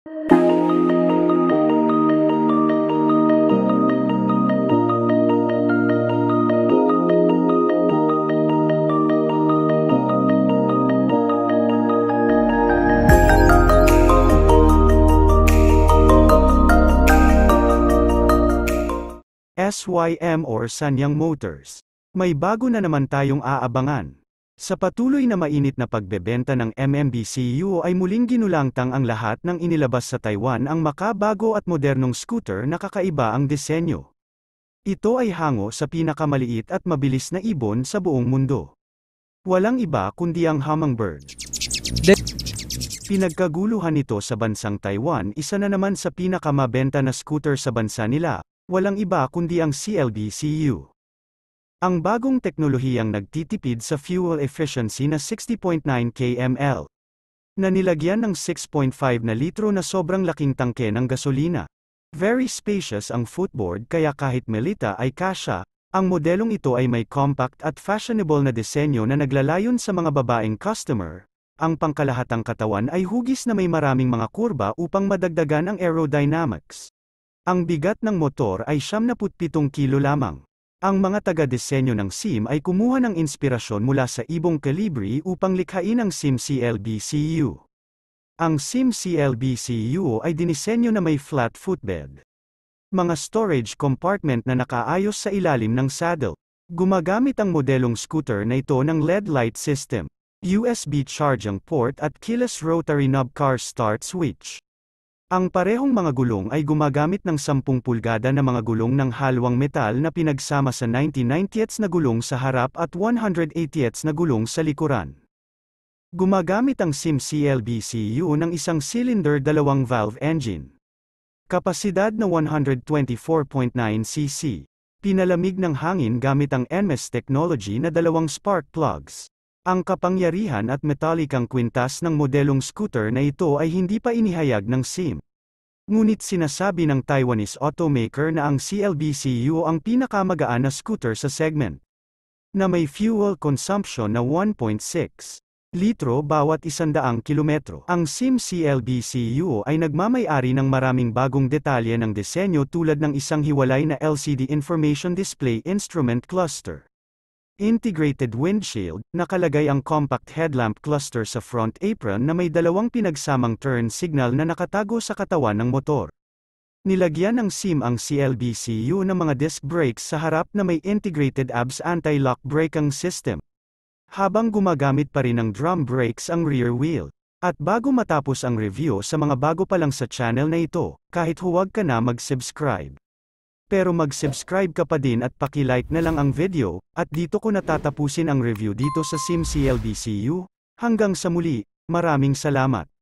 SYM or Sanyang Motors. May bago na naman tayong aabangan. Sa patuloy na mainit na pagbebenta ng MMBCU ay muling ginulangtang ang lahat ng inilabas sa Taiwan ang makabago at modernong scooter na kakaiba ang disenyo. Ito ay hango sa pinakamaliit at mabilis na ibon sa buong mundo. Walang iba kundi ang hummingbird. Pinagkaguluhan ito sa bansang Taiwan isa na naman sa pinakamabenta na scooter sa bansa nila, walang iba kundi ang CLBCU. Ang bagong teknolohiyang nagtitipid sa fuel efficiency na 60.9 kml na nilagyan ng 6.5 na litro na sobrang laking tangke ng gasolina. Very spacious ang footboard kaya kahit melita ay kasya, ang modelong ito ay may compact at fashionable na disenyo na naglalayon sa mga babaeng customer. Ang pangkalahatang katawan ay hugis na may maraming mga kurba upang madagdagan ang aerodynamics. Ang bigat ng motor ay 77 kilo lamang. Ang mga taga-disenyo ng SIM ay kumuha ng inspirasyon mula sa ibong kalibri upang likhain ang SIM CLBCU. Ang SIM CLBCU ay dinisenyo na may flat footbed. Mga storage compartment na nakaayos sa ilalim ng saddle. Gumagamit ang modelong scooter na ito ng LED light system, USB charging port at keyless rotary knob car start switch. Ang parehong mga gulong ay gumagamit ng 10 pulgada na mga gulong ng halwang metal na pinagsama sa 90-90ths na gulong sa harap at 180 ths na gulong sa likuran. Gumagamit ang SIM CLBCU ng isang cylinder dalawang valve engine. Kapasidad na 124.9 cc. Pinalamig ng hangin gamit ang NMES technology na dalawang spark plugs. Ang kapangyarihan at metalikang kwintas ng modelong scooter na ito ay hindi pa inihayag ng SIM. Ngunit sinasabi ng Taiwanese automaker na ang CLBCU ang pinakamagaan na scooter sa segment. Na may fuel consumption na 1.6 litro bawat isandaang kilometro. Ang SIM CLBCU ay nagmamayari ng maraming bagong detalye ng disenyo tulad ng isang hiwalay na LCD information display instrument cluster. Integrated windshield, nakalagay ang compact headlamp cluster sa front apron na may dalawang pinagsamang turn signal na nakatago sa katawan ng motor. Nilagyan ng SIM ang CLBCU ng mga disc brakes sa harap na may integrated ABS anti-lock braking system. Habang gumagamit pa rin ng drum brakes ang rear wheel. At bago matapos ang review sa mga bago pa lang sa channel na ito, kahit huwag ka na mag-subscribe pero mag-subscribe ka pa din at paki-like na lang ang video, at dito ko natatapusin ang review dito sa SimCLDCU, hanggang sa muli, maraming salamat.